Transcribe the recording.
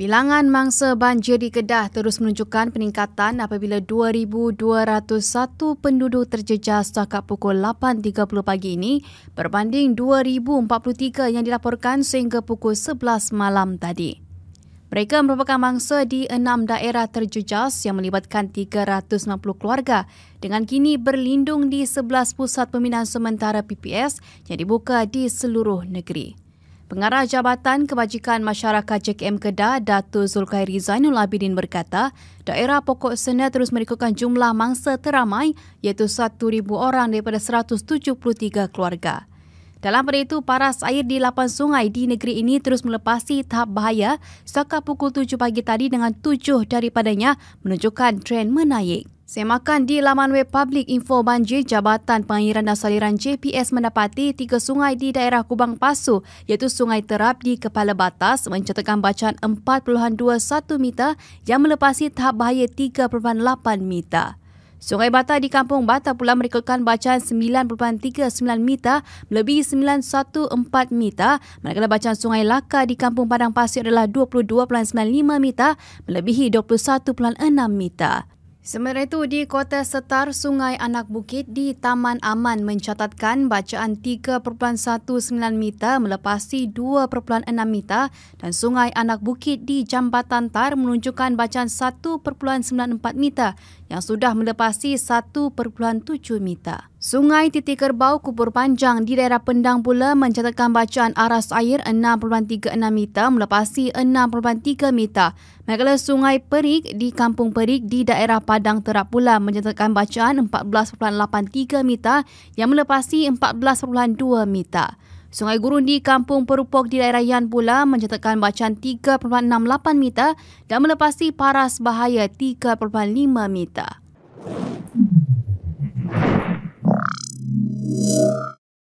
Bilangan mangsa banjir di Kedah terus menunjukkan peningkatan apabila 2201 penduduk terjejas setakat pukul 8.30 pagi ini berbanding 2043 yang dilaporkan sehingga pukul 11 malam tadi. Mereka merupakan mangsa di enam daerah terjejas yang melibatkan 360 keluarga dengan kini berlindung di 11 pusat pembinaan sementara PPS yang dibuka di seluruh negeri. Pengarah Jabatan Kebajikan Masyarakat JKM Kedah, Datu Zulkairi Zainul Abidin berkata, daerah pokok sena terus merekodkan jumlah mangsa teramai iaitu 1,000 orang daripada 173 keluarga. Dalam pada itu, paras air di lapan sungai di negeri ini terus melepasi tahap bahaya sejak pukul 7 pagi tadi dengan 7 daripadanya menunjukkan tren menaik. Semakan di laman web Public Info Banjir Jabatan Pengairan dan Saliran JPS mendapati tiga sungai di daerah Kubang Pasu iaitu Sungai Terap di Kepala Batas mencatatkan bacaan 4.21 meter yang melepasi tahap bahaya 3.8 meter. Sungai Bata di Kampung Bata pula merekodkan bacaan 9.39 meter melebihi 914 meter manakala bacaan Sungai Laka di Kampung Padang Pasir adalah 22.95 meter melebihi 21.6 meter. Sementara itu, di Kota Setar Sungai Anak Bukit di Taman Aman mencatatkan bacaan 3.19 meter melepasi 2.6 meter dan Sungai Anak Bukit di Jambatan Tar menunjukkan bacaan 1.94 meter yang sudah melepasi 1.7 meter. Sungai Titik Kerbau Kubur Panjang di daerah Pendang pula mencatatkan bacaan aras air 6.36 meter melepasi 6.3 meter. Manakala Sungai Perik di Kampung Perik di daerah Padang Terap pula mencatatkan bacaan 14.83 meter yang melepasi 14.2 meter. Sungai Gurun di Kampung Perupok di daerah Yan pula mencatatkan bacaan 3.68 meter dan melepasi paras bahaya 3.5 meter.